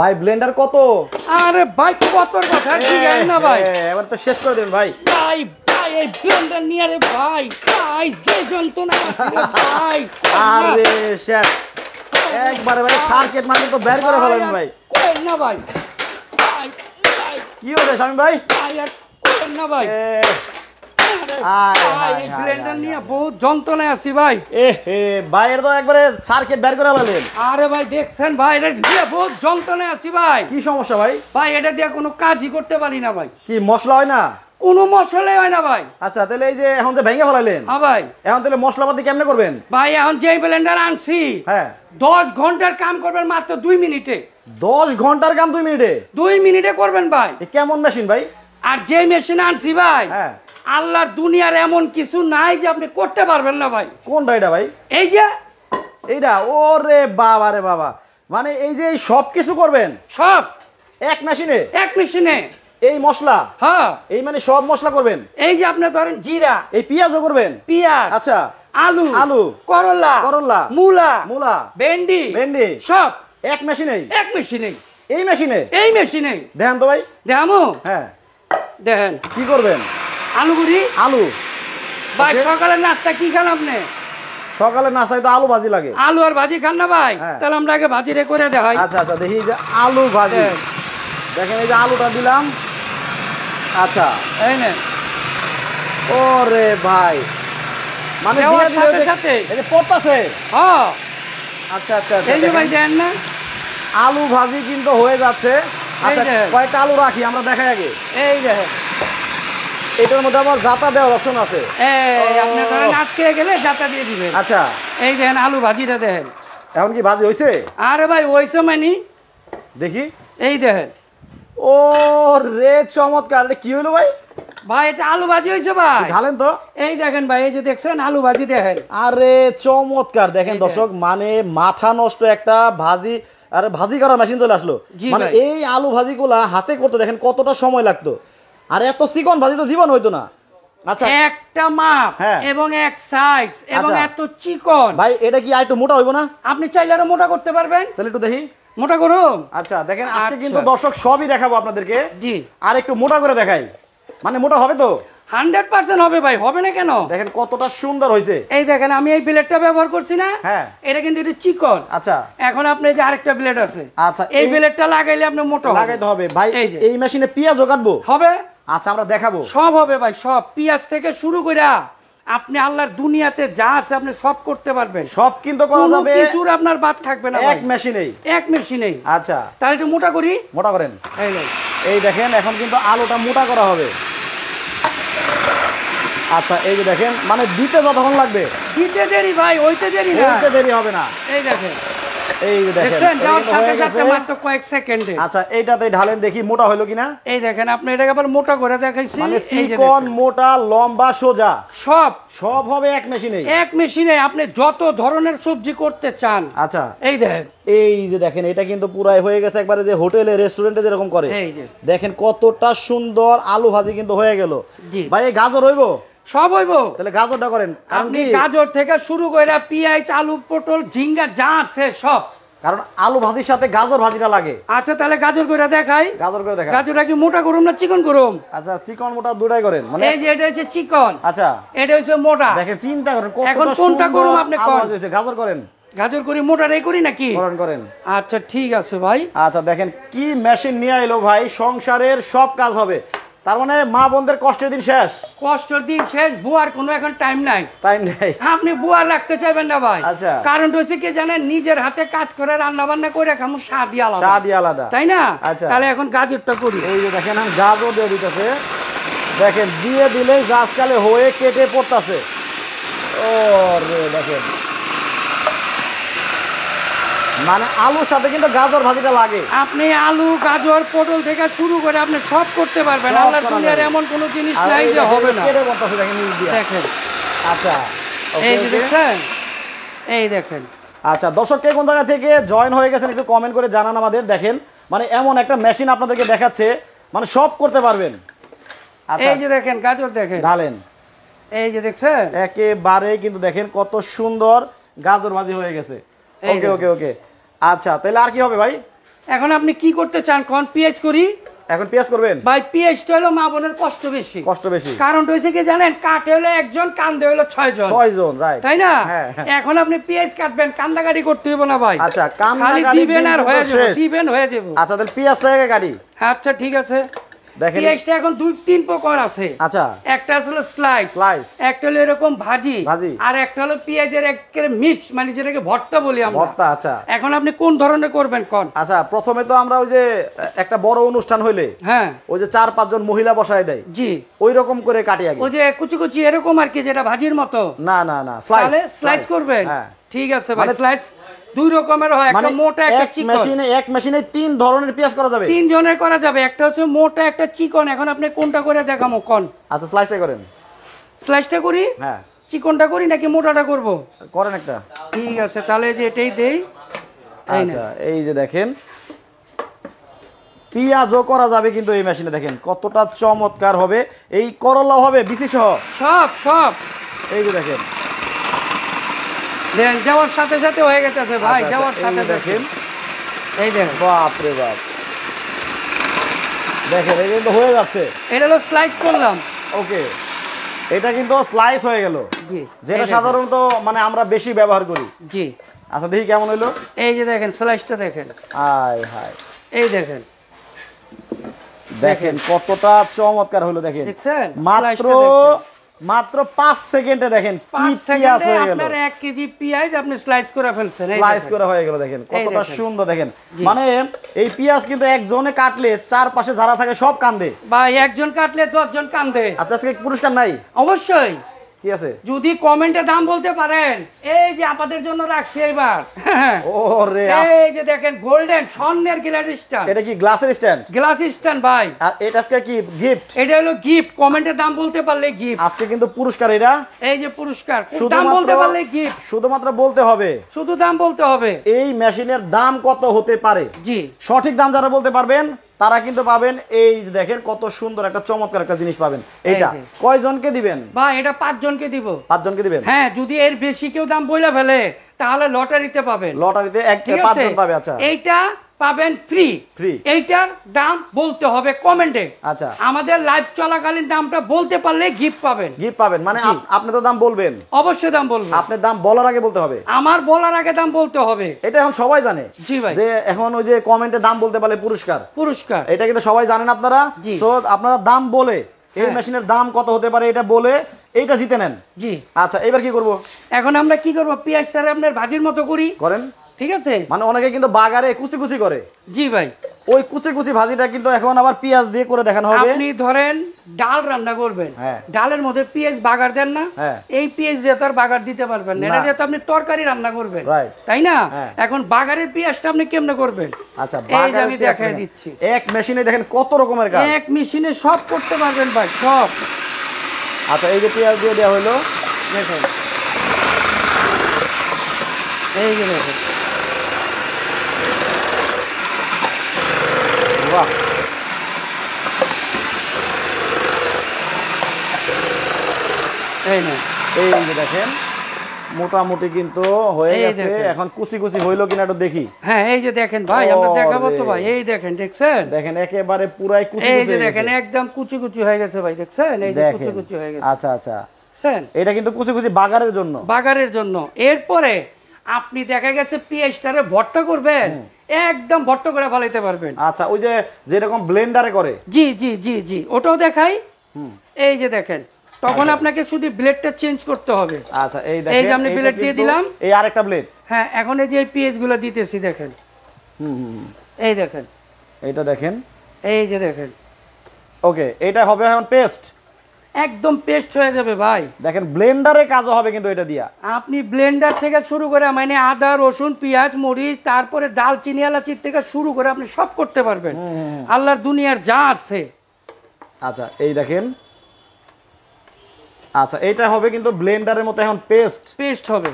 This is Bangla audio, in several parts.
ভাই ব্লেন্ডার কত আরে ভাই কতর কথা ঠিক আছে না ভাই হ্যাঁ, এবার তো শেষ করে দেন ভাই ভাই ভাই এই ব্লেন্ডার নিয়ে আরে ভাই ভাই যে যন্ত্রণা ভাই আরে শেষ একবারে ভাই সার্কিট মানে তো বের করে ফেলেন ভাই কই না ভাই কি হয়েছে স্বামী ভাই ভাই আর কই না ভাই আছি ভাই একবারে বের আরে ভাই দেখছেন ভাই আছি ভাই কি সমস্যা ভাই ভাই এটা দিয়ে কোনো কাজই করতে পারি না ভাই কি মশলা হয় না কোনো হয় না আচ্ছা, এখন হ্যাঁ ভাই এখন তাহলে মশলাপাতি কেমনে করবেন ভাই এখন যে আনছি হ্যাঁ দশ ঘন্টার কাম করবেন মাত্র দুই মিনিটে দশ ঘন্টার কাম দুই মিনিটে দুই মিনিটে করবেন ভাই কেমন মেশিন ভাই আর যে মেশিন আনছি ভাই হ্যাঁ আল্লাহর দুনিয়ার এমন কিছু নাই যে আপনি করতে পারবেন না ভাই কোনটা এটা ভাই এই যে এইটা ওরে বাবা রে বাবা মানে এই যে সব কিছু করবেন সব এক মেশিনে এক মেশিনে এই মশলা হ্যাঁ এই মানে সব মশলা করবেন এই যে আপনি ধরেন জিরা এই পেঁয়াজও করবেন পেঁয়াজ আচ্ছা আলু আলু করলা করলা মূলা মূলা ভেন্ডি ভেন্ডি সব এক মেশিনে এক মেশিনে এই মেশিনে এই মেশিনে দেখেন তো ভাই দেখামো হ্যাঁ দেখেন কি করবেন আলু গুড়ি আলু ভাই সকালে নাস্তা কি খান আপনি সকালে নাস্তায় তো আলু ভাজি লাগে আলু আর ভাজি খান না ভাই হ্যাঁ। তাহলে আমরা আগে ভাজি রে করে আচ্ছা আচ্ছা দেখি যে আলু ভাজি দেখেন এই যে আলুটা দিলাম আচ্ছা এই ওরে ভাই মানে সাথে এই যে পড়তাছে হ আচ্ছা আচ্ছা, আচ্ছা এই যে ভাই দেন না আলু ভাজি কিন্তু হয়ে যাচ্ছে আচ্ছা কয়টা আলু রাখি আমরা দেখাই আগে এই দেখেন এটার মধ্যে আমার জাতা দেওয়ার অপশন আছে আটকে গেলে জাতা দিয়ে দিবেন আচ্ছা এই দেখেন আলু ভাজিটা দেখেন এখন কি ভাজি হয়েছে আরে ভাই মানে দেখি এই দেখেন ও রে চমৎকার কি হলো ভাই ভাই এটা আলু ভাজি ভাই ঢালেন তো এই দেখেন ভাই এই যে দেখছেন আলু ভাজি দেখেন আরে চমৎকার দেখেন দর্শক মানে মাথা নষ্ট একটা ভাজি আর ভাজি করার মেশিন চলে আসলো মানে এই আলু ভাজিগুলা হাতে করতে দেখেন কতটা সময় লাগতো আরে এত চিকন ভাজি তো জীবন হইতো না আচ্ছা একটা মাপ হ্যাঁ। এবং এক সাইজ এবং আচ্ছা। এত চিকন ভাই এটা কি আইটু মোটা হইব না আপনি চাইলে আরো মোটা করতে পারবেন তাহলে একটু দেখি মোটা করো আচ্ছা দেখেন আজকে কিন্তু আচ্ছা। দর্শক সবই দেখাবো আপনাদেরকে জি আর একটু মোটা করে দেখাই মানে মোটা হবে তো হান্ড্রেড পার্সেন্ট হবে ভাই হবে না কেন দেখেন কতটা সুন্দর হয়েছে এই দেখেন আমি এই ব্লেডটা ব্যবহার করছি না হ্যাঁ এটা কিন্তু এটা চিকন আচ্ছা এখন আপনি যে আরেকটা ব্লেড আছে আচ্ছা এই ব্লেডটা লাগাইলে আপনি মোটা লাগাইতে হবে ভাই এই মেশিনে পেঁয়াজও কাটবো হবে আচ্ছা আমরা দেখাবো সব হবে ভাই সব পিয়াজ থেকে শুরু কইরা আপনি আল্লাহর দুনিয়াতে যা আছে আপনি সব করতে পারবেন সব কিন্তু করা যাবে কিছুর আপনার বাদ থাকবে না এক মেশিনেই এক মেশিনেই আচ্ছা তাহলে একটু মোটা করি মোটা করেন এই এই দেখেন এখন কিন্তু আলুটা মোটা করা হবে আচ্ছা এই যে দেখেন মানে দিতে যতক্ষণ লাগবে দিতে দেরি ভাই ওইতে দেরি না ওইতে দেরি হবে না এই দেখেন এই দেখেন সাথে সাথে মাত্র কয়েক সেকেন্ডে আচ্ছা এইটাতে ঢালেন দেখি মোটা হলো কিনা এই দেখেন আপনি এটাকে আবার মোটা করে দেখাইছি মানে সিকন মোটা লম্বা সোজা সব সব হবে এক মেশিনে এক মেশিনে আপনি যত ধরনের সবজি করতে চান আচ্ছা এই দেখেন এই যে দেখেন এটা কিন্তু পুরাই হয়ে গেছে একবারে যে হোটেলে রেস্টুরেন্টে যেরকম করে দেখেন কতটা সুন্দর আলু ভাজি কিন্তু হয়ে গেল ভাই গাজর হইবো সব হইব তাহলে গাজরটা করেন আপনি গাজর থেকে শুরু করে পেঁয়াজ আলু পটল ঝিঙ্গা যা আছে সব কারণ আলু ভাজির সাথে গাজর ভাজিটা লাগে আচ্ছা তাহলে গাজর করে দেখাই গাজর করে দেখাই গাজরটা কি মোটা করুম না চিকন করুম আচ্ছা চিকন মোটা দুটাই করেন মানে এই যে এটা হচ্ছে চিকন আচ্ছা এটা হচ্ছে মোটা দেখেন চিন্তা করেন এখন কোনটা করুম আপনি করেন গাজর করেন গাজর করি মোটা রে করি নাকি করুন করেন আচ্ছা ঠিক আছে ভাই আচ্ছা দেখেন কি মেশিন নিয়ে আইলো ভাই সংসারের সব কাজ হবে তার মানে মা বোনদের কষ্টের দিন শেষ কষ্টের দিন শেষ বুয়ার কোনো এখন টাইম নাই টাইম নাই আপনি বুয়া রাখতে চাইবেন না ভাই আচ্ছা কারণ হচ্ছে কি জানেন নিজের হাতে কাজ করে রান্না বান্না করে খামু স্বাদই আলাদা স্বাদই আলাদা তাই না আচ্ছা তাহলে এখন গাজরটা করি এই যে দেখেন আমি গাজর দিয়ে দিতেছে দেখেন দিয়ে দিলেই গাছকালে হয়ে কেটে পড়তাছে ও রে দেখেন মানে আলুর সাথে কিন্তু গাজর ভাজিটা লাগে আপনি আলু গাজর পটল থেকে শুরু করে আপনি সব করতে পারবেন আল্লাহর দুনিয়ার এমন কোন জিনিস নাই যে হবে না এর দেখেন আচ্ছা এই দেখেন এই দেখেন আচ্ছা দর্শক কে কোন জায়গা থেকে জয়েন হয়ে গেছেন একটু কমেন্ট করে জানান আমাদের দেখেন মানে এমন একটা মেশিন আপনাদেরকে দেখাচ্ছে মানে সব করতে পারবেন আচ্ছা, এই যে দেখেন গাজর দেখেন ঢালেন এই যে দেখছেন একেবারে কিন্তু দেখেন কত সুন্দর গাজর ভাজি হয়ে গেছে ওকে ওকে ওকে আচ্ছা তাহলে আর কি হবে ভাই এখন আপনি কি করতে চান কোন পিএইচ করি এখন পিএইচ করবেন ভাই পিএসটা হলো মা বোনের কষ্ট বেশি কষ্ট বেশি কারণ হইছে কি জানেন কাটে হলো একজন কান্দে হলো 6 জন 6 জন রাইট তাই না হ্যাঁ, হ্যাঁ। এখন আপনি পিএইচ কাটবেন কান্দা গাড়ি করতে হইব না ভাই আচ্ছা কান্দা গাড়ি দিবেন আর হয়ে যাবে দিবেন হয়ে যাবে আচ্ছা তাহলে পিএইচ লাগে গাড়ি আচ্ছা ঠিক আছে আচ্ছা।, মানে আচ্ছা।, আচ্ছা প্রথমে তো আমরা ওই যে একটা বড় অনুষ্ঠান হইলে হ্যাঁ ওই যে চার পাঁচজন মহিলা বসায় দেয় জি ওই রকম করে কাটিয়ে ওই যে কুচি কুচি এরকম আর কি যেটা ভাজির মতো না না না স্লাইস স্লাইস করবেন হ্যাঁ। ঠিক আছে দুই রকমের মানে তিন ধরনের পেঁয়াজ করা যাবে তিন ধরনের করা যাবে একটা হচ্ছে মোটা একটা চিকন এখন আপনি কোনটা করে দেখামো আচ্ছা স্লাইসটা করেন স্লাইসটা করি হ্যাঁ চিকনটা করি নাকি মোটাটা করব করেন একটা ঠিক আছে তাহলে যে এটাই দেই আচ্ছা এই যে দেখেন পিঁয়াজও করা যাবে কিন্তু এই মেশিনে দেখেন কতটা চমৎকার হবে এই করলা হবে বিশেষ সব সব এই যে দেখেন যাওয়ার সাথে সাথে হয়ে গেছে ভাই আচ্ছা, যাওয়ার আচ্ছা, সাথে দেখেন এই দেখেন বাপ দেখেন এই কিন্তু হয়ে যাচ্ছে এটা হলো স্লাইস করলাম ওকে এটা কিন্তু স্লাইস হয়ে গেল যেটা সাধারণত মানে আমরা বেশি ব্যবহার করি জি আচ্ছা দেখি কেমন হলো এই যে দেখেন স্লাইসটা দেখেন আয় হায় এই দেখেন দেখেন কতটা চমৎকার হলো দেখেন মাত্র মাত্র 5 সেকেন্ডে দেখেন আপনি স্লাইস করে ফেলছেন স্লাইস করে হয়ে গেল দেখেন কতটা সুন্দর দেখেন মানে এই পিঁয়াজ কিন্তু একজনে কাটলে চারপাশে যারা থাকে সব কান্দে বা একজন কাটলে 10 জন কান্দে আচ্ছা পুরস্কার নাই অবশ্যই কি আছে যদি কমেন্টে দাম বলতে পারেন এই যে আপনাদের জন্য রাখছি এবার ওরে এই যে দেখেন গোল্ডেন স্বর্ণের গ্লাস স্ট্যান্ড এটা কি গ্লাসের স্ট্যান্ড গ্লাস স্ট্যান্ড ভাই আর এটা আজকে কি গিফট এটা হলো গিফট কমেন্টে দাম বলতে পারলে গিফট আজকে কিন্তু পুরস্কার এটা এই যে পুরস্কার দাম বলতে পারলে গিফট শুধুমাত্র বলতে হবে শুধু দাম বলতে হবে এই মেশিনের দাম কত হতে পারে জি সঠিক দাম যারা বলতে পারবেন তারা কিন্তু পাবেন এই দেখেন কত সুন্দর একটা চমৎকার একটা জিনিস পাবেন এটা কয়জনকে দিবেন বা এটা পাঁচজনকে দিব পাঁচজনকে দিবেন হ্যাঁ যদি এর বেশি কেউ দাম বইলা ফেলে তাহলে লটারিতে পাবেন লটারিতে এক পাঁচজন পাবে আচ্ছা এইটা পাবেন ফ্রি ফ্রি এইটার দাম বলতে হবে কমেন্টে আচ্ছা আমাদের লাইভ চলাকালীন দামটা বলতে পারলে গিফট পাবেন গিফট পাবেন মানে আপনি তো দাম বলবেন অবশ্যই দাম বলবেন আপনি দাম বলার আগে বলতে হবে আমার বলার আগে দাম বলতে হবে এটা এখন সবাই জানে জি ভাই যে এখন ওই যে কমেন্টে দাম বলতে পারলে পুরস্কার পুরস্কার এটা কিন্তু সবাই জানেন আপনারা সো আপনারা দাম বলে এই মেশিনের হ্যাঁ। দাম কত হতে পারে এটা বলে এইটা জিতে নেন জি আচ্ছা এবার কি করব এখন আমরা কি করব পেঁয়াজ স্যার আপনার ভাজির মতো করি করেন ঠিক আছে মানে অনেকে কিন্তু বাগারে কুচি কুচি করে জি ভাই ওই কুচি কুচি ভাজিটা কিন্তু এখন আবার পেঁয়াজ দিয়ে করে দেখানো হবে আপনি ধরেন ডাল রান্না করবেন হ্যাঁ। ডালের মধ্যে পেঁয়াজ বাগার দেন না হ্যাঁ। এই পেঁয়াজ দিয়ে তো বাগার দিতে পারবেন না এটা দিয়ে তো আপনি তরকারি রান্না করবেন তাই না হ্যাঁ। এখন বাগারের পেঁয়াজটা আপনি কেমনে করবেন আচ্ছা বাগার আমি দেখাই দিচ্ছি এক মেশিনে দেখেন কত রকমের কাজ এক মেশিনে সব করতে পারবেন ভাই সব আচ্ছা এই যে পেঁয়াজ দিয়ে দেওয়া হলো দেখেন এই যে দেখেন এই এই যে দেখেন মোটামুটি কিন্তু হয়ে গেছে এখন কুচি কুচি কিনা একটু দেখি হ্যাঁ এই যে দেখেন ভাই আমরা দেখাবো তো ভাই এই দেখেন দেখছেন দেখেন একেবারে পুরাই কুচি এই যে দেখেন একদম কুচি কুচি হয়ে গেছে ভাই দেখছেন এই যে কুচি কুচি হয়ে গেছে আচ্ছা আচ্ছা এটা কিন্তু কুচি কুচি বাগারের জন্য বাগারের জন্য এরপরে আপনি দেখা গেছে পিএইচটারে ভর্তা করবেন একদম ভট্ট করে ফালাইতে পারবেন আচ্ছা ওই যে যেরকম ব্লেন্ডারে করে জি জি জি জি ওটাও দেখাই এই যে দেখেন তখন আচ্ছা। আপনাকে শুধু ব্লেডটা চেঞ্জ করতে হবে আচ্ছা এই দেখেন এই যে আমি ব্লেড দিয়ে দিলাম এই আরেকটা ব্লেড হ্যাঁ এখন এই যে পিএইচ গুলো দিতেছি দেখেন হুম এই দেখেন এটা দেখেন এই যে দেখেন ওকে এটা হবে এখন পেস্ট একদম পেস্ট হয়ে যাবে ভাই দেখেন ব্লেন্ডারে কাজ হবে কিন্তু এটা দিয়া আপনি ব্লেন্ডার থেকে শুরু করে মানে আদা রসুন পেঁয়াজ মরিচ তারপরে দালচিনি এলাচির থেকে শুরু করে আপনি সব করতে পারবেন আল্লাহর দুনিয়ার যা আছে আচ্ছা এই দেখেন আচ্ছা এটা হবে কিন্তু ব্লেন্ডারের মতো এখন পেস্ট পেস্ট হবে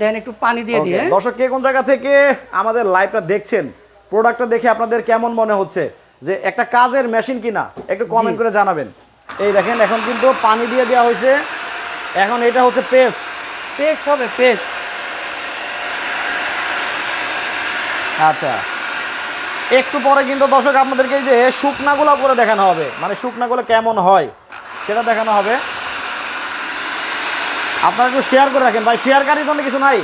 দেন একটু পানি দিয়ে দিয়ে হ্যাঁ? দর্শক কে কোন জায়গা থেকে আমাদের লাইভটা দেখছেন প্রোডাক্টটা দেখে আপনাদের কেমন মনে হচ্ছে যে একটা কাজের মেশিন কিনা একটু কমেন্ট করে জানাবেন এই দেখেন এখন কিন্তু পানি দিয়ে দেওয়া হয়েছে এখন এটা হচ্ছে পেস্ট পেস্ট হবে পেস্ট আচ্ছা একটু পরে কিন্তু দর্শক আপনাদেরকে যে শুকনাগুলো করে দেখানো হবে মানে শুকনাগুলো কেমন হয় সেটা দেখানো হবে আপনারা একটু শেয়ার করে রাখেন ভাই শেয়ারকারী তো কিছু নাই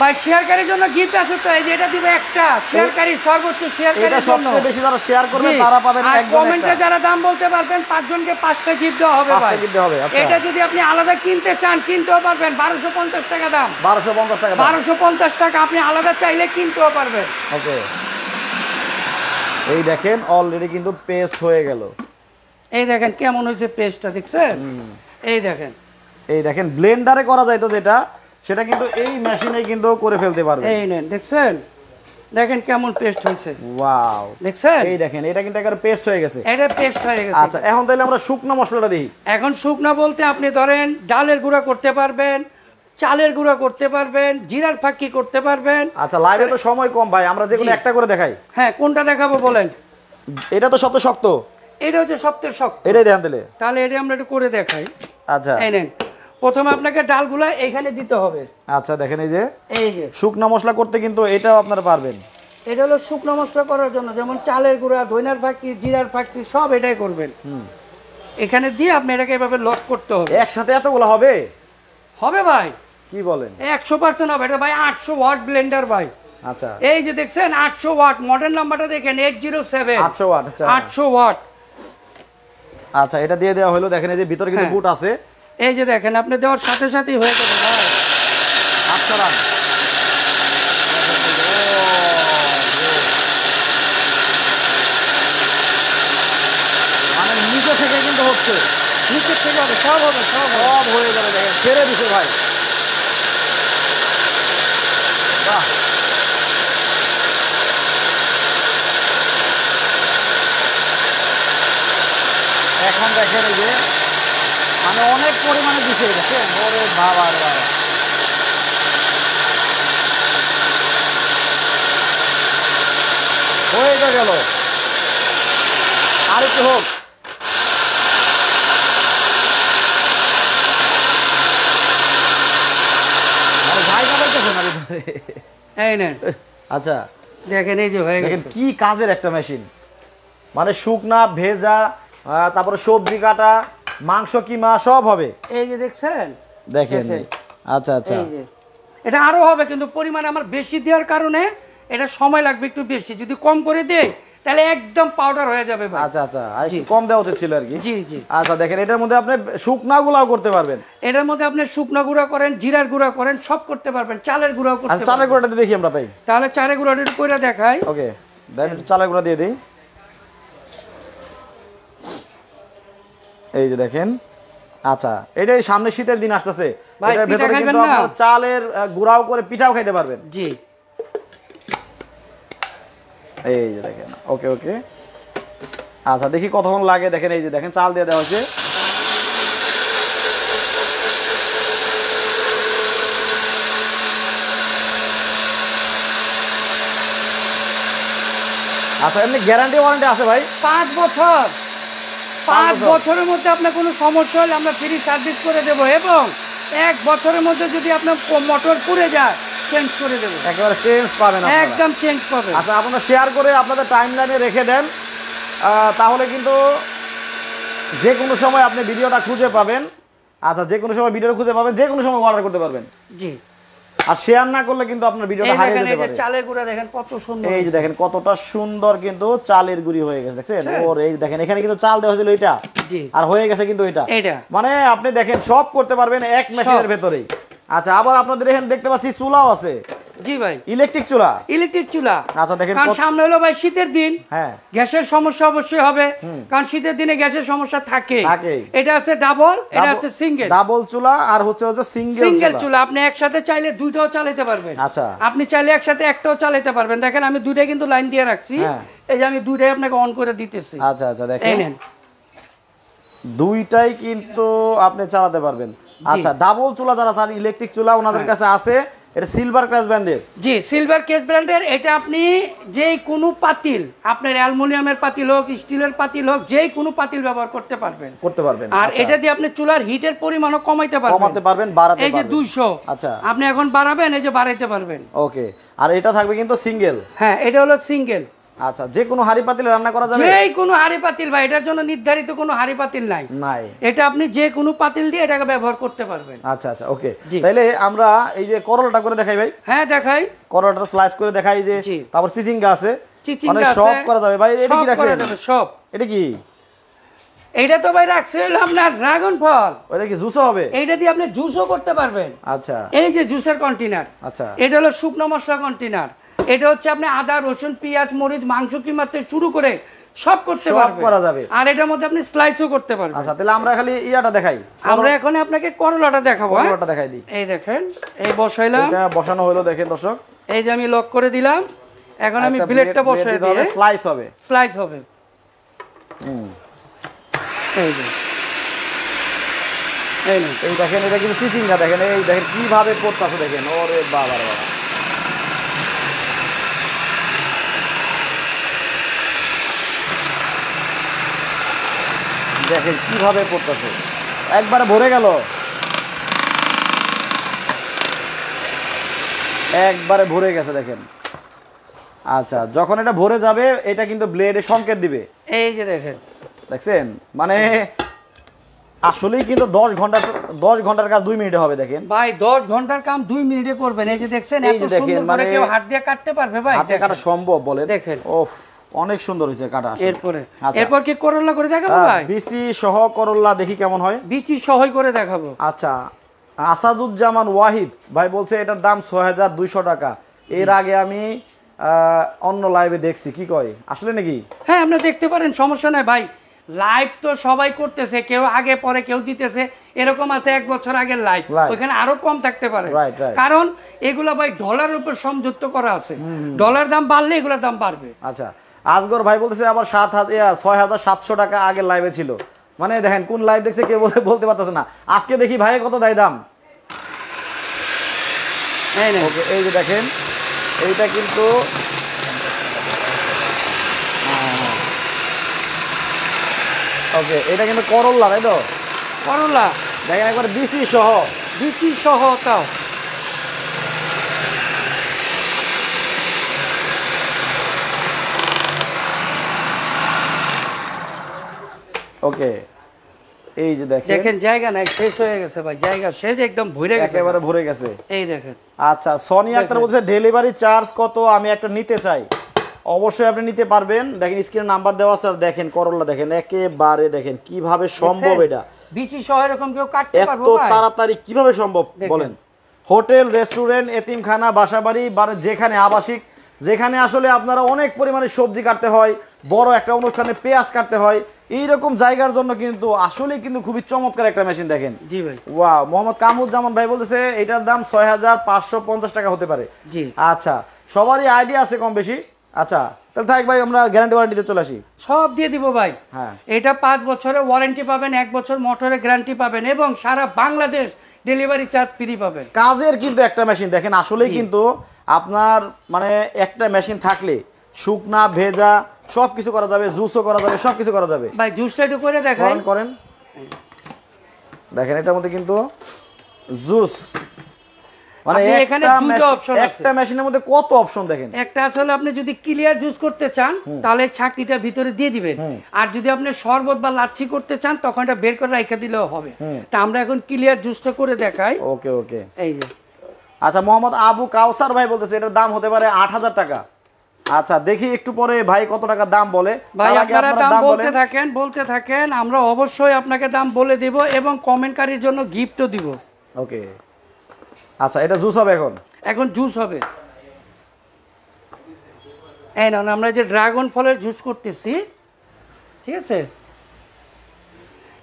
ভাই শেয়ারকারীর জন্য গিফট আছে তো এই এটা দিবে একটা শেয়ারকারী সর্বোচ্চ শেয়ারকারীর সবচেয়ে বেশি যারা শেয়ার করবে তারা পাবেন একজন কমেন্টে যারা দাম বলতে পারবেন পাঁচজনকে পাঁচটা গিফট দেওয়া হবে ভাই গিফট হবে আচ্ছা এটা যদি আপনি আলাদা কিনতে চান কিনতেও পারবেন 1250 টাকা দাম 1250 টাকা 1250 টাকা আপনি আলাদা চাইলে কিনতেও পারবেন ওকে এই দেখেন অলরেডি কিন্তু পেস্ট হয়ে গেল এই দেখেন কেমন হয়েছে পেস্টটা দেখছেন এই দেখেন এই দেখেন ব্লেন্ডারে করা যায় তো যেটা সেটা কিন্তু এই মেশিনে কিন্তু করে ফেলতে পারবে এই নেন দেখছেন দেখেন কেমন পেস্ট হয়েছে ওয়াও দেখছেন এই দেখেন এটা কিন্তু একবার পেস্ট হয়ে গেছে এটা পেস্ট হয়ে গেছে আচ্ছা এখন তাহলে আমরা শুকনো মশলাটা দেই এখন শুকনো বলতে আপনি ধরেন ডালের গুঁড়া করতে পারবেন চালের গুঁড়া করতে পারবেন জিরার ফাঁকি করতে পারবেন আচ্ছা লাইভে তো সময় কম ভাই আমরা যেগুলো একটা করে দেখাই হ্যাঁ কোনটা দেখাবো বলেন এটা তো সবচেয়ে শক্ত এটা হচ্ছে সবচেয়ে শক্ত এটাই দেখান তাহলে এটা আমরা একটু করে দেখাই আচ্ছা এই নেন প্রথমে আপনাকে ডালগুলা এখানে দিতে হবে আচ্ছা দেখেন এই যে এই যে শুকনো মশলা করতে কিন্তু এটাও আপনারা পারবেন এটা হলো শুকনো মশলা করার জন্য যেমন চালের গুঁড়া ধইনার ফাঁকি জিরার ফাঁকি সব এটাই করবেন এখানে দিয়ে আপনি এটাকে এভাবে লস করতে হবে একসাথে এতগুলো হবে হবে ভাই কি বলেন একশো পার্সেন্ট হবে এটা ভাই আটশো ওয়াট ব্লেন্ডার ভাই আচ্ছা এই যে দেখছেন আটশো ওয়াট মডেল নাম্বারটা দেখেন এইট জিরো সেভেন আটশো ওয়াট আচ্ছা। আটশো ওয়াট আচ্ছা এটা দিয়ে দেওয়া হলো দেখেন এই যে ভিতরে কিন্তু বুট হ্যাঁ। আছে এই যে দেখেন আপনি দেওয়ার সাথে সাথে হয়ে যাবে মানে নিচে থেকে কিন্তু হচ্ছে থেকে হবে সব হবে সব সব হয়ে যাবে দেখেন ছেড়ে দিছে ভাই এখন দেখেন এই যে মানে অনেক পরিমাণে দিছে গেছে ওরে বাবা বাবা হয়ে গেল আর একটু হোক এই নেন আচ্ছা দেখেন এই যে হয়ে গেল কি কাজের একটা মেশিন মানে শুকনা ভেজা তারপরে সবজি কাটা মাংস কি মা সব হবে এই যে দেখছেন দেখেন আচ্ছা আচ্ছা এটা আরো হবে কিন্তু পরিমাণ আমার বেশি দেওয়ার কারণে এটা সময় লাগবে একটু বেশি যদি কম করে দেয় তাহলে একদম পাউডার হয়ে যাবে আচ্ছা আচ্ছা আর কম দেওয়া উচিত ছিল আর কি জি জি আচ্ছা দেখেন এটার মধ্যে আপনি শুকনা গুঁড়াও করতে পারবেন এটার মধ্যে আপনি শুকনা গুঁড়া করেন জিরার গুঁড়া করেন সব করতে পারবেন চালের গুঁড়াও করতে আচ্ছা, পারবেন চালের গুঁড়াটা দেখি আমরা ভাই তাহলে চালের গুঁড়াটা একটু কইরা দেখাই ওকে দেন চালের গুঁড়া দিয়ে দেই এই যে দেখেন আচ্ছা এটাই সামনে শীতের দিন আসতেছে এটার ভেতরে কিন্তু আপনারা চালের গুড়াও করে পিঠাও খাইতে পারবেন জি এই যে দেখেন ওকে ওকে আচ্ছা দেখি কতক্ষণ লাগে দেখেন এই যে দেখেন চাল দিয়ে দেওয়া হয়েছে আচ্ছা এমনি গ্যারান্টি ওয়ারেন্টি আছে ভাই পাঁচ বছর পাঁচ বছরের মধ্যে আপনার কোনো সমস্যা হলে আমরা ফ্রি সার্ভিস করে দেবো এবং এক বছরের মধ্যে যদি আপনার মোটর পুড়ে যায় চেঞ্জ করে দেবো একেবারে চেঞ্জ পাবেন একদম চেঞ্জ পাবেন আচ্ছা আপনারা শেয়ার করে আপনাদের টাইম লাইনে রেখে দেন তাহলে কিন্তু যে কোনো সময় আপনি ভিডিওটা খুঁজে পাবেন আচ্ছা যে কোনো সময় ভিডিও খুঁজে পাবেন যে কোনো সময় অর্ডার করতে পারবেন জি আর শেয়ার না করলে কিন্তু আপনার ভিডিওটা হারিয়ে যেতে পারে চালের গুড়া দেখেন কত সুন্দর এই যে দেখেন কতটা সুন্দর কিন্তু চালের গুঁড়ি হয়ে গেছে দেখছেন হ্যাঁ। ওর এই দেখেন এখানে কিন্তু চাল দেওয়া হয়েছিল এটা আর হয়ে গেছে কিন্তু এটা মানে আপনি দেখেন সব করতে পারবেন এক মেশিনের ভেতরেই আচ্ছা আবার আপনাদের এখানে দেখতে পাচ্ছি চুলাও আছে জি ভাই ইলেকট্রিক চুলা ইলেকট্রিক চুলা আচ্ছা দেখেন কারণ সামনে হলো ভাই শীতের দিন হ্যাঁ গ্যাসের সমস্যা অবশ্যই হবে কারণ শীতের দিনে গ্যাসের সমস্যা থাকে এটা আছে ডাবল এটা আছে সিঙ্গেল ডাবল চুলা আর হচ্ছে হচ্ছে সিঙ্গেল সিঙ্গেল চুলা আপনি একসাথে চাইলে দুইটাও চালাতে পারবেন আচ্ছা আপনি চাইলে একসাথে একটাও চালাতে পারবেন দেখেন আমি দুইটা কিন্তু লাইন দিয়ে রাখছি হ্যাঁ। এই যে আমি দুইটাই আপনাকে অন করে দিতেছি আচ্ছা আচ্ছা দেখেন দুইটাই কিন্তু আপনি চালাতে পারবেন আচ্ছা ডাবল চুলা যারা স্যার ইলেকট্রিক চুলা ওনাদের হ্যাঁ। কাছে আছে এটা সিলভার ব্র্যান্ডের জি সিলভার ব্র্যান্ডের এটা আপনি কোনো পাতিল আপনার পাতিল হোক স্টিলের পাতিল হোক যেই কোনো পাতিল ব্যবহার করতে পারবেন করতে পারবেন আর আচ্ছা। এটা দিয়ে আপনি চুলার হিটের পরিমাণও কমাইতে পারবেন কমাতে পারবেন বাড়াতে পারবেন এই যে 200 আচ্ছা আপনি এখন বাড়াবেন এই যে বাড়াইতে পারবেন ওকে আর এটা থাকবে কিন্তু সিঙ্গেল হ্যাঁ এটা হলো সিঙ্গেল আচ্ছা যে কোনো হাড়ি পাতিল রান্না করা যাবে যে কোনো হাড়ি পাতিল ভাই এটার জন্য নির্ধারিত কোনো হাড়ি পাতিল নাই নাই এটা আপনি যে কোনো পাতিল দিয়ে এটাকে ব্যবহার করতে পারবেন আচ্ছা আচ্ছা ওকে তাহলে আমরা এই যে করলটা করে দেখাই ভাই হ্যাঁ দেখাই করলটা স্লাইস করে দেখাই যে তারপর চিচিঙ্গা আছে চিচিঙ্গা মানে আছে সব করা যাবে ভাই এটা কি রাখছেন সব এটা কি এইটা তো ভাই রাখছিলাম আপনার ড্রাগন ফল ওটা কি জুসও হবে এইটা দিয়ে আপনি জুসও করতে পারবেন আচ্ছা এই যে জুসের কন্টেনার আচ্ছা এটা হলো শুকনো মশলা কন্টেনার এটা হচ্ছে আপনি আদা রসুন পেঁয়াজ মরিচ মাংস কিমা থেকে শুরু করে সব করতে পারবে করা যাবে আর এটার মধ্যে আপনি স্লাইসও করতে পারবেন আচ্ছা তাহলে আমরা খালি ইয়াটা দেখাই আমরা এখন আপনাকে করলাটা দেখাবো হ্যাঁ? করলাটা দেখাই দিই এই দেখেন এই বসাইলাম এটা বসানো হলো দেখেন দর্শক এই যে আমি লক করে দিলাম এখন আমি প্লেটটা বসাই দিই স্লাইস হবে স্লাইস হবে হুম এই যে এই দেখেন এটা কিন্তু চিচিঙ্গা দেখেন এই দেখেন কিভাবে পড়তাছে দেখেন ওরে বাবা বাবা দেখেন কীভাবে পড়তেছে একবার ভরে গেল একবারে ভরে গেছে দেখেন আচ্ছা যখন এটা ভরে যাবে এটা কিন্তু ব্লেডে সংকেত দিবে এই যে দেখেন দেখছেন মানে আসলেই কিন্তু দশ ঘন্টা দশ ঘন্টার কাজ দুই মিনিটে হবে দেখেন ভাই দশ ঘন্টার কাম দুই মিনিটে করবেন এই যে দেখছেন এই যে দেখেন মানে কেউ হাত দিয়ে কাটতে পারবে ভাই হাত কাটা সম্ভব বলে দেখেন ওফ অনেক সুন্দর হয়েছে কাটা এরপরে আচ্ছা। এরপর কি করল্লা করে দেখাবো হ্যাঁ, ভাই বিচি সহ করল্লা দেখি কেমন হয় বিচি সহই করে দেখাবো আচ্ছা আসাদুজ্জামান ওয়াহিদ ভাই বলছে এটার দাম ছয় টাকা এর আগে আমি অন্য লাইভে দেখছি কি কয় আসলে নাকি হ্যাঁ আপনি দেখতে পারেন সমস্যা নাই ভাই লাইভ তো সবাই করতেছে কেউ আগে পরে কেউ দিতেছে এরকম আছে এক বছর আগের লাইভ ওখানে আরো কম থাকতে পারে কারণ এগুলো ভাই ডলারের উপর সংযুক্ত করা আছে ডলার দাম বাড়লে এগুলোর দাম বাড়বে আচ্ছা আজগর ভাই বলতেছে আবার সাত হাজার ছয় হাজার সাতশো টাকা আগের লাইভে ছিল মানে দেখেন কোন লাইভ দেখছে কে বলে বলতে পারতেছে না আজকে দেখি ভাইয়ে কত দেয় দাম এই যে দেখেন এইটা কিন্তু হ্যাঁ, হ্যাঁ। ওকে এটা কিন্তু করল্লা তাই তো করল্লা দেখেন একবার বিসি সহ বিচি সহ তাও ওকে এই যে দেখেন দেখেন জায়গা নাই শেষ হয়ে গেছে ভাই জায়গা শেষ একদম ভরে গেছে একেবারে ভরে গেছে এই দেখেন আচ্ছা সনি আক্তার বলছে ডেলিভারি চার্জ কত আমি একটা নিতে চাই অবশ্যই আপনি নিতে পারবেন দেখেন স্ক্রিনে নাম্বার দেওয়া আছে দেখেন দেখেন একেবারে দেখেন কিভাবে সম্ভব এটা বিচি সহ এরকম কেউ কাটতে পারবো এত তাড়াতাড়ি কিভাবে সম্ভব বলেন হোটেল রেস্টুরেন্ট এতিমখানা বাসাবাড়ি বা যেখানে আবাসিক যেখানে আসলে আপনারা অনেক পরিমাণে সবজি কাটতে হয় বড় একটা অনুষ্ঠানে পেঁয়াজ কাটতে হয় এইরকম জায়গার জন্য কিন্তু আসলে কিন্তু খুবই চমৎকার একটা মেশিন দেখেন জি ভাই ওয়া মোহাম্মদ কামরুজ্জামান ভাই বলতেছে এটার দাম ছয় হাজার পাঁচশো পঞ্চাশ টাকা হতে পারে জি আচ্ছা সবারই আইডিয়া আছে কম বেশি আচ্ছা তাহলে থাক ভাই আমরা গ্যারান্টি ওয়ারেন্টিতে চলে আসি সব দিয়ে দিব ভাই হ্যাঁ এটা পাঁচ বছরের ওয়ারেন্টি পাবেন এক বছর মোটরের গ্যারান্টি পাবেন এবং সারা বাংলাদেশ ডেলিভারি চার্জ ফ্রি পাবেন কাজের কিন্তু একটা মেশিন দেখেন আসলেই কিন্তু আপনার মানে একটা মেশিন থাকলে শুকনা ভেজা সব কিছু করা যাবে জুসও করা যাবে সব কিছু করা যাবে ভাই জুসটা একটু করে দেখেন করেন দেখেন এটার মধ্যে কিন্তু জুস মানে একটা মেশিনের মধ্যে কত অপশন দেখেন একটা আসলে আপনি যদি ক্লিয়ার জুস করতে চান তাহলে ছাকিটা ভিতরে দিয়ে দিবেন আর যদি আপনি শরবত বা লাচ্ছি করতে চান তখন এটা বের করে রাখা দিলেও হবে তা আমরা এখন ক্লিয়ার জুসটা করে দেখাই ওকে ওকে এই যে আচ্ছা মোহাম্মদ আবু কাউসার ভাই বলতেছে এটার দাম হতে পারে আট হাজার টাকা আচ্ছা দেখি একটু পরে ভাই কত টাকা দাম বলে ভাই আপনারা দাম বলতে থাকেন বলতে থাকেন আমরা অবশ্যই আপনাকে দাম বলে দিব এবং কমেন্টকারীর জন্য গিফটও দিব ওকে আচ্ছা এটা জুস হবে এখন এখন জুস হবে এই না আমরা যে ড্রাগন ফলের জুস করতেছি ঠিক আছে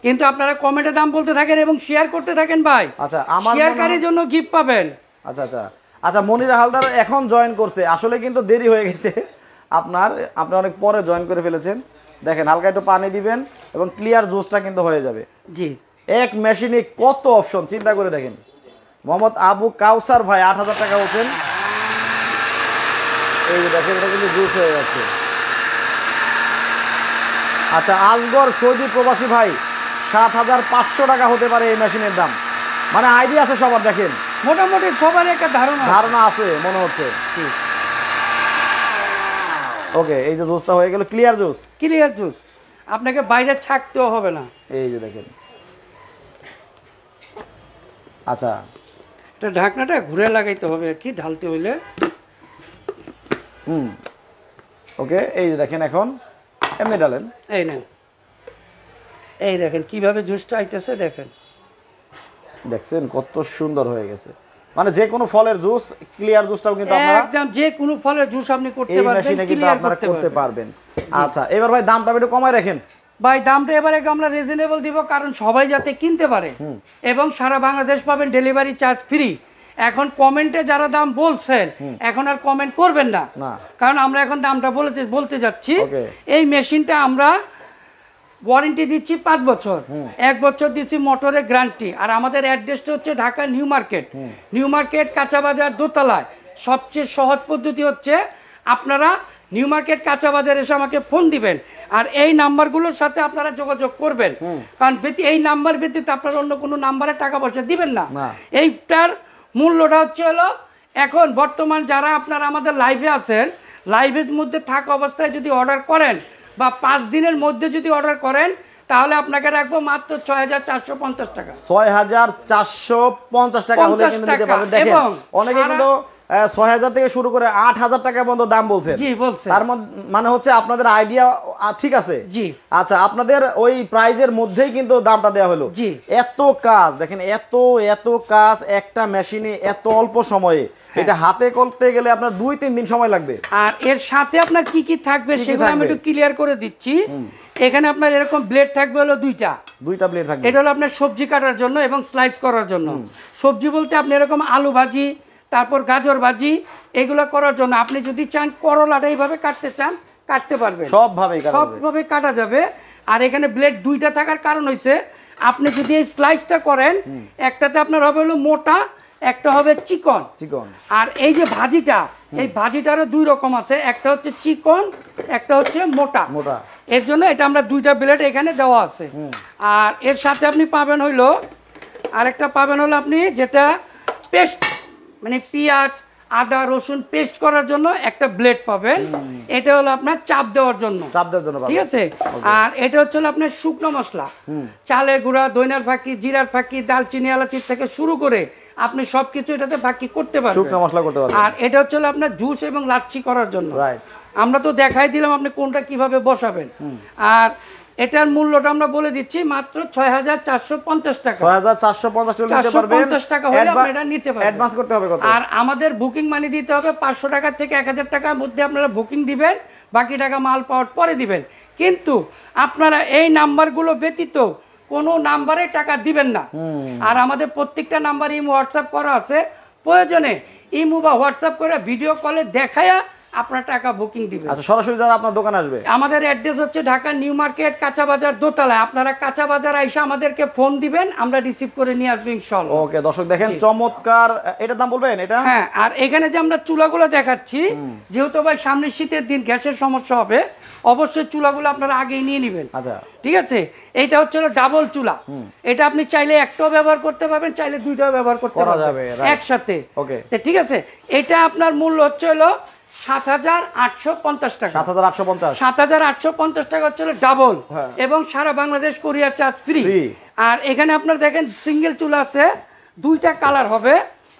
কিন্তু আপনারা কমেন্টে দাম বলতে থাকেন এবং শেয়ার করতে থাকেন ভাই আচ্ছা আমার শেয়ারকারীর জন্য গিফট পাবেন আচ্ছা আচ্ছা আচ্ছা মনিরা হালদার এখন জয়েন করছে আসলে কিন্তু দেরি হয়ে গেছে আপনার আপনি অনেক পরে জয়েন করে ফেলেছেন দেখেন হালকা একটু পানি দিবেন এবং ক্লিয়ার জুসটা কিন্তু হয়ে যাবে জি এক মেশিনে কত অপশন চিন্তা করে দেখেন মোহাম্মদ আবু কাউসার ভাই আট হাজার টাকা বলছেন এই যে দেখেন এটা কিন্তু জুস হয়ে যাচ্ছে আচ্ছা আসগর সৌদি প্রবাসী ভাই সাত হাজার পাঁচশো টাকা হতে পারে এই মেশিনের দাম মানে আইডিয়া আছে সবার দেখেন মোটামুটি সবার একটা ধারণা ধারণা আছে মনে হচ্ছে ওকে এই যে জুসটা হয়ে গেল ক্লিয়ার জুস ক্লিয়ার জুস আপনাকে বাইরে থাকতেও হবে না এই যে দেখেন আচ্ছা এটা ঢাকনাটা ঘুরে লাগাইতে হবে কি ঢালতে হইলে হুম ওকে এই যে দেখেন এখন এমনি ডালেন এই না এই দেখেন কিভাবে জুসটা আইতেছে দেখেন দেখছেন কত সুন্দর হয়ে গেছে মানে যে কোনো ফলের জুস ক্লিয়ার জুসটাও কিন্তু আপনারা একদম যে কোনো ফলের জুস আপনি করতে পারবেন এই মেশিনে কিন্তু আপনারা করতে পারবেন আচ্ছা এবার ভাই দামটা একটু কমায় রাখেন ভাই দামটা এবারে আমরা রিজনেবল দিব কারণ সবাই যাতে কিনতে পারে এবং সারা বাংলাদেশ পাবেন ডেলিভারি চার্জ ফ্রি এখন কমেন্টে যারা দাম বলছেন এখন আর কমেন্ট করবেন না কারণ আমরা এখন দামটা বলতে বলতে যাচ্ছি এই মেশিনটা আমরা ওয়ারেন্টি দিচ্ছি পাঁচ বছর এক বছর দিচ্ছি মোটরের গ্যারান্টি আর আমাদের অ্যাড্রেসটা হচ্ছে Dhaka new market new market কাঁচাবাজার দোতলায় সবচেয়ে সহজ পদ্ধতি হচ্ছে আপনারা নিউ মার্কেট কাঁচাবাজার এসে আমাকে ফোন দিবেন আর এই নাম্বারগুলোর সাথে আপনারা যোগাযোগ করবেন কারণ এই নাম্বার ব্যতীত আপনারা অন্য কোনো নাম্বারে টাকা পয়সা দিবেন না এইটার মূল্যটা হচ্ছে হলো এখন বর্তমান যারা আপনারা আমাদের লাইভে আছেন লাইভের মধ্যে থাকা অবস্থায় যদি অর্ডার করেন বা পাঁচ দিনের মধ্যে যদি অর্ডার করেন তাহলে আপনাকে রাখবো মাত্র ছয় হাজার চারশো পঞ্চাশ টাকা ছয় হাজার চারশো পঞ্চাশ টাকা হলে কিন্তু অনেকে কিন্তু 6000 থেকে শুরু করে 8000 টাকা পর্যন্ত দাম বলছেন জি বলছেন তার মানে হচ্ছে আপনাদের আইডিয়া ঠিক আছে জি আচ্ছা আপনাদের ওই প্রাইজের মধ্যেই কিন্তু দামটা দেয়া হলো জি এত কাজ দেখেন এত এত কাজ একটা মেশিনে এত অল্প সময়ে হ্যাঁ। এটা হাতে করতে গেলে আপনার দুই তিন দিন সময় লাগবে আর এর সাথে আপনার কি কি থাকবে সেগুলো আমি একটু ক্লিয়ার করে দিচ্ছি এখানে আপনার এরকম ব্লেড থাকবে হলো দুইটা দুইটা ব্লেড থাকবে এটা হলো আপনার সবজি কাটার জন্য এবং স্লাইস করার জন্য সবজি বলতে আপনি এরকম আলু ভাজি তারপর গাজর ভাজি এগুলো করার জন্য আপনি যদি চান করলাটা এইভাবে কাটতে চান কাটতে পারবেন সবভাবে সবভাবে কাটা যাবে আর এখানে ব্লেড দুইটা থাকার কারণ হয়েছে আপনি যদি এই স্লাইসটা করেন একটাতে আপনার হবে হলো মোটা একটা হবে চিকন চিকন আর এই যে ভাজিটা এই ভাজিটারও দুই রকম আছে একটা হচ্ছে চিকন একটা হচ্ছে মোটা মোটা এর জন্য এটা আমরা দুইটা ব্লেড এখানে দেওয়া আছে আর এর সাথে আপনি পাবেন হইলো আরেকটা পাবেন হলো আপনি যেটা পেস্ট মানে পেঁয়াজ আদা রসুন পেস্ট করার জন্য একটা ব্লেড পাবেন এটা হলো আপনার চাপ দেওয়ার জন্য চাপ দেওয়ার জন্য ঠিক আছে আর এটা হচ্ছে আপনার শুকনো মশলা চালে গুঁড়া দইনার ফাঁকি জিরার ফাঁকি দালচিনি এলাচির থেকে শুরু করে আপনি সবকিছু এটাতে বাকি করতে পারবেন শুকনো মশলা করতে পারবেন আর এটা হচ্ছে আপনার জুস এবং লাচ্ছি করার জন্য রাইট আমরা তো দেখাই দিলাম আপনি কোনটা কিভাবে বসাবেন আর এটার মূল্যটা আমরা বলে দিচ্ছি মাত্র 6450 টাকা 6450 টাকা টাকা আর আমাদের বুকিং মানি দিতে হবে পাঁচশো টাকা থেকে এক হাজার টাকার মধ্যে আপনারা বুকিং দিবেন বাকি টাকা মাল পাওয়ার পরে দিবেন কিন্তু আপনারা এই নাম্বারগুলো ব্যতীত কোনো নাম্বারে টাকা দিবেন না আর আমাদের প্রত্যেকটা নাম্বার ইমো হোয়াটসঅ্যাপ করা আছে প্রয়োজনে ইমো বা হোয়াটসঅ্যাপ করে ভিডিও কলে দেখায়া আপনার টাকা বুকিং দিবেন আচ্ছা সরাসরি যারা আপনার দোকানে আসবে আমাদের অ্যাড্রেস হচ্ছে ঢাকা নিউ মার্কেট কাঁচা বাজার দোতলায় আপনারা কাঁচা বাজার আইসা আমাদেরকে ফোন দিবেন আমরা রিসিভ করে নিয়ে আসব ইনশাআল্লাহ ওকে দর্শক দেখেন চমৎকার এটা দাম বলবেন এটা হ্যাঁ আর এখানে যে আমরা চুলাগুলো দেখাচ্ছি যেহেতু ভাই সামনে শীতের দিন গ্যাসের সমস্যা হবে অবশ্যই চুলাগুলো আপনারা আগেই নিয়ে নেবেন আচ্ছা ঠিক আছে এটা হচ্ছে ডাবল চুলা এটা আপনি চাইলে একটাও ব্যবহার করতে পারবেন চাইলে দুইটাও ব্যবহার করতে পারবেন একসাথে ওকে ঠিক আছে এটা আপনার মূল্য হচ্ছে হলো সাত হাজার আটশো পঞ্চাশ টাকা সাত হাজার আটশো পঞ্চাশ টাকা হচ্ছিল হ্যাঁ। ডাবল এবং সারা বাংলাদেশ কোরিয়ার চার্জ ফ্রি আর এখানে আপনার দেখেন সিঙ্গেল চুল আছে দুইটা কালার হবে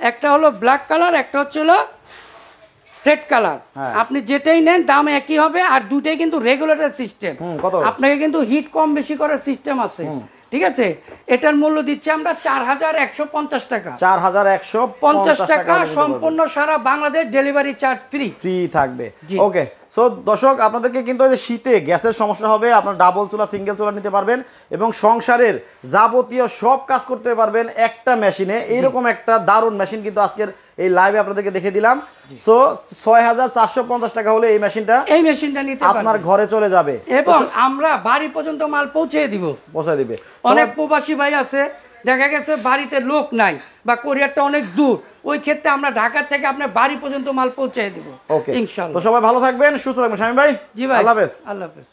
একটা হলো ব্ল্যাক কালার একটা হচ্ছিল রেড কালার আপনি যেটাই নেন দাম একই হবে আর দুটাই কিন্তু রেগুলেটর সিস্টেম আপনাকে কিন্তু হিট কম বেশি করার সিস্টেম আছে ঠিক আছে এটার মূল্য দিচ্ছি আমরা চার হাজার একশো পঞ্চাশ টাকা চার হাজার একশো পঞ্চাশ টাকা সম্পূর্ণ সারা Bangladesh delivery charge free free থাকবে ওকে সো দর্শক আপনাদেরকে কিন্তু শীতে গ্যাসের সমস্যা হবে আপনার ডাবল চুলা সিঙ্গেল চুলা নিতে পারবেন এবং সংসারের যাবতীয় সব কাজ করতে পারবেন একটা মেশিনে এইরকম একটা দারুণ মেশিন কিন্তু আজকের এই লাইভে আপনাদেরকে দেখে দিলাম সো ছয় টাকা হলে এই মেশিনটা এই মেশিনটা নিতে আপনার ঘরে চলে যাবে এবং আমরা বাড়ি পর্যন্ত মাল পৌঁছে দিব পৌঁছে দিবে অনেক প্রবাসী ভাই আছে দেখা গেছে বাড়িতে লোক নাই বা কোরিয়ারটা অনেক দূর ওই ক্ষেত্রে আমরা ঢাকা থেকে আপনার বাড়ি পর্যন্ত মাল পৌঁছে দেবো ইনশাল্লাহ সবাই ভালো থাকবেন সুস্থ থাকবেন স্বামী ভাই জি ভাই আল্লাহ আল্লাহ